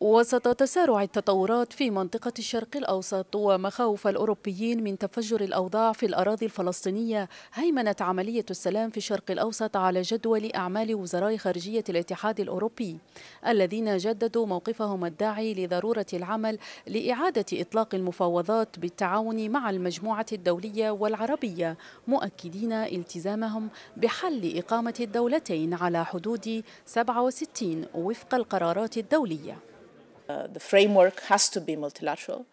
وسط تسارع التطورات في منطقة الشرق الأوسط ومخاوف الأوروبيين من تفجر الأوضاع في الأراضي الفلسطينية هيمنت عملية السلام في الشرق الأوسط على جدول أعمال وزراء خارجية الاتحاد الأوروبي الذين جددوا موقفهم الداعي لضرورة العمل لإعادة إطلاق المفاوضات بالتعاون مع المجموعة الدولية والعربية مؤكدين التزامهم بحل إقامة الدولتين على حدود 67 وفق القرارات الدولية Uh, the framework has to be multilateral.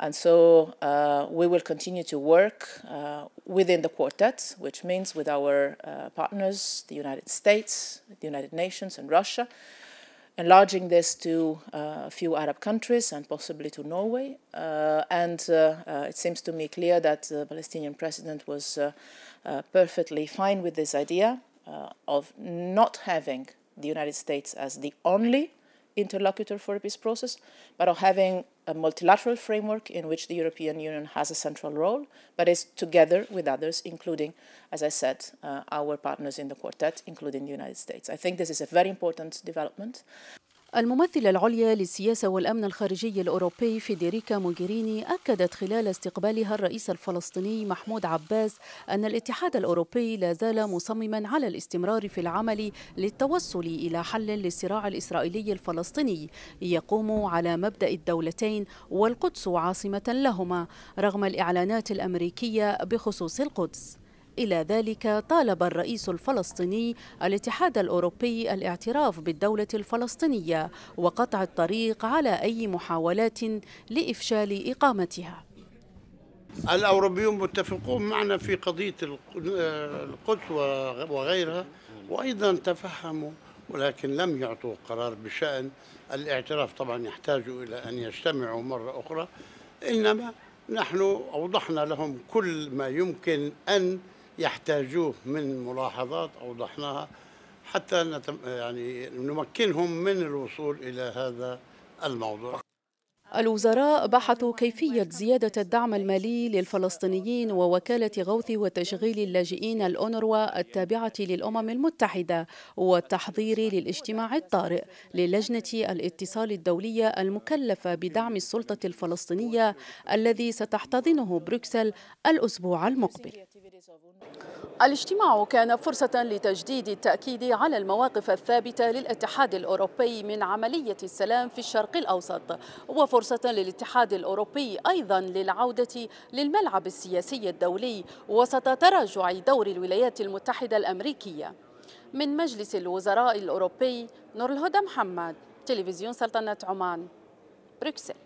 And so uh, we will continue to work uh, within the quartet, which means with our uh, partners, the United States, the United Nations, and Russia, enlarging this to uh, a few Arab countries and possibly to Norway. and it seems to me clear that the Palestinian president was perfectly fine with this idea of not having the United States as the only interlocutor for peace process, but of having a multilateral framework in which the European Union has a central role, but is together with others, including, as I said, uh, our partners in the quartet, including the United States. I think this is a very important development. الممثلة العليا للسياسة والأمن الخارجي الأوروبي فيديريكا موغيريني أكدت خلال استقبالها الرئيس الفلسطيني محمود عباس أن الاتحاد الأوروبي لا زال مصمما على الاستمرار في العمل للتوصل إلى حل للصراع الإسرائيلي الفلسطيني يقوم على مبدأ الدولتين والقدس عاصمة لهما رغم الإعلانات الأمريكية بخصوص القدس إلى ذلك طالب الرئيس الفلسطيني الاتحاد الأوروبي الاعتراف بالدولة الفلسطينية وقطع الطريق على أي محاولات لإفشال إقامتها الأوروبيون متفقون معنا في قضية آه، القدس وغيرها وأيضا تفهموا ولكن لم يعطوا قرار بشأن الاعتراف طبعا يحتاج إلى أن يجتمعوا مرة أخرى إنما نحن أوضحنا لهم كل ما يمكن أن يحتاجوه من ملاحظات أوضحناها حتى يعني نمكنهم من الوصول إلى هذا الموضوع الوزراء بحثوا كيفية زيادة الدعم المالي للفلسطينيين ووكالة غوث وتشغيل اللاجئين الأونروا التابعة للأمم المتحدة والتحضير للاجتماع الطارئ للجنة الاتصال الدولية المكلفة بدعم السلطة الفلسطينية الذي ستحتضنه بروكسل الأسبوع المقبل الاجتماع كان فرصة لتجديد التأكيد على المواقف الثابتة للاتحاد الأوروبي من عملية السلام في الشرق الأوسط وفرصة فرصة للاتحاد الأوروبي أيضا للعودة للملعب السياسي الدولي وسط تراجع دور الولايات المتحدة الأمريكية من مجلس الوزراء الأوروبي نور الهدى محمد تلفزيون سلطنة عمان بروكسل